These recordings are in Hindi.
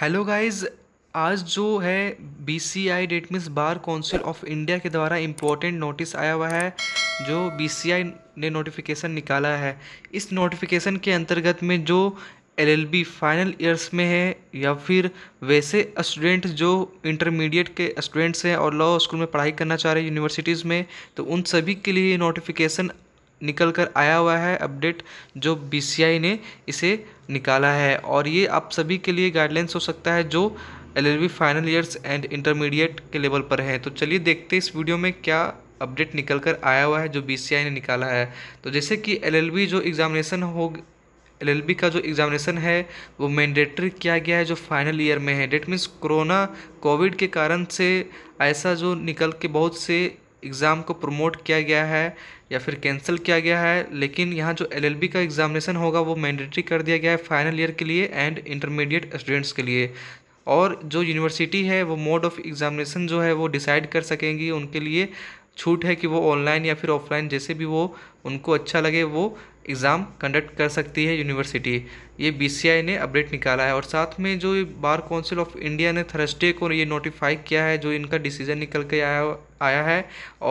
हेलो गाइस आज जो है B C I date means Bar Council of India के द्वारा इम्पोर्टेंट नोटिस आया हुआ है जो बी सी आई ने नोटिफिकेशन निकाला है इस नोटिफिकेशन के अंतर्गत में जो L L B final years में है या फिर वैसे स्टूडेंट जो इंटरमीडिएट के स्टूडेंट्स हैं और लॉ स्कूल में पढ़ाई करना चाह रहे हैं यूनिवर्सिटीज़ में तो उन सभी के लिए नोटिफिकेशन निकल कर आया हुआ है अपडेट जो बी ने इसे निकाला है और ये आप सभी के लिए गाइडलाइंस हो सकता है जो L final years and intermediate के लेवल पर हैं तो चलिए देखते इस वीडियो में क्या अपडेट निकल कर आया हुआ है जो बी ने निकाला है तो जैसे कि एल जो एग्ज़ामिनेशन हो एल का जो एग्ज़ामिनेशन है वो मैंडेटरी किया गया है जो फाइनल ईयर में है डेट मीन्स कोरोना कोविड के कारण से ऐसा जो निकल के बहुत से एग्ज़ाम को प्रमोट किया गया है या फिर कैंसिल किया गया है लेकिन यहाँ जो एलएलबी का एग्ज़ामिनेशन होगा वो मैंडेटरी कर दिया गया है फाइनल ईयर के लिए एंड इंटरमीडिएट स्टूडेंट्स के लिए और जो यूनिवर्सिटी है वो मोड ऑफ़ एग्ज़ामिनेशन जो है वो डिसाइड कर सकेंगी उनके लिए छूट है कि वो ऑनलाइन या फिर ऑफलाइन जैसे भी वो उनको अच्छा लगे वो एग्ज़ाम कंडक्ट कर सकती है यूनिवर्सिटी ये बीसीआई ने अपडेट निकाला है और साथ में जो बार काउंसिल ऑफ इंडिया ने थर्सडे को ये नोटिफाई किया है जो इनका डिसीजन निकल के आया आया है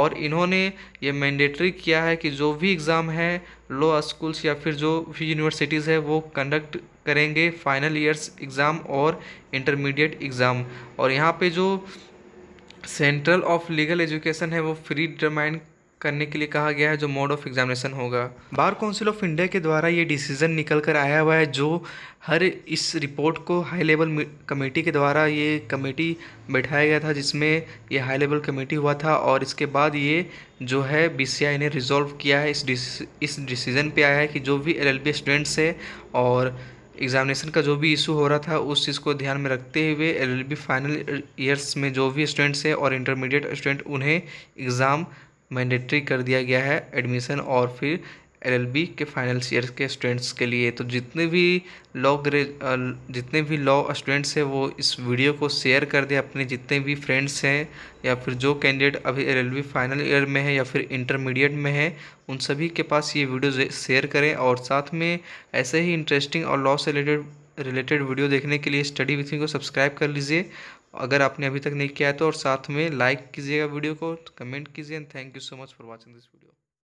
और इन्होंने ये मैंडेटरी किया है कि जो भी एग्ज़ाम है लो स्कूल्स या फिर जो भी यूनिवर्सिटीज़ है वो कंडक्ट करेंगे फाइनल ईयर्स एग्ज़ाम और इंटरमीडिएट एग्ज़ाम और यहाँ पे जो सेंट्रल ऑफ लीगल एजुकेशन है वो फ्री डिटरमाइन करने के लिए कहा गया है जो मोड ऑफ एग्जामिनेशन होगा बार काउंसिल ऑफ इंडिया के द्वारा ये डिसीजन निकल कर आया हुआ है जो हर इस रिपोर्ट को हाई लेवल कमेटी के द्वारा ये कमेटी बैठाया गया था जिसमें ये हाई लेवल कमेटी हुआ था और इसके बाद ये जो है बीसीआई ने रिजॉल्व किया है इस डिस, इस डिसीजन पे आया है कि जो भी एल स्टूडेंट्स है और एग्ज़ामिनेशन का जो भी इशू हो रहा था उस चीज़ को ध्यान में रखते हुए एल फाइनल ईयर्स में जो भी स्टूडेंट्स हैं और इंटरमीडिएट स्टूडेंट उन्हें एग्ज़ाम मैंडेटरी कर दिया गया है एडमिशन और फिर एलएलबी के फाइनल ईयर के स्टूडेंट्स के लिए तो जितने भी लॉ जितने भी लॉ स्टूडेंट्स हैं वो इस वीडियो को शेयर कर दें अपने जितने भी फ्रेंड्स हैं या फिर जो कैंडिडेट अभी एलएलबी फाइनल ईयर में है या फिर इंटरमीडिएट में है उन सभी के पास ये वीडियो शेयर करें और साथ में ऐसे ही इंटरेस्टिंग और लॉ से रिलेटेड रिलेटेड वीडियो देखने के लिए स्टडी विथिंग को सब्सक्राइब कर लीजिए अगर आपने अभी तक नहीं किया है तो और साथ में लाइक कीजिएगा वीडियो को कमेंट तो कीजिए and thank you so much for watching this video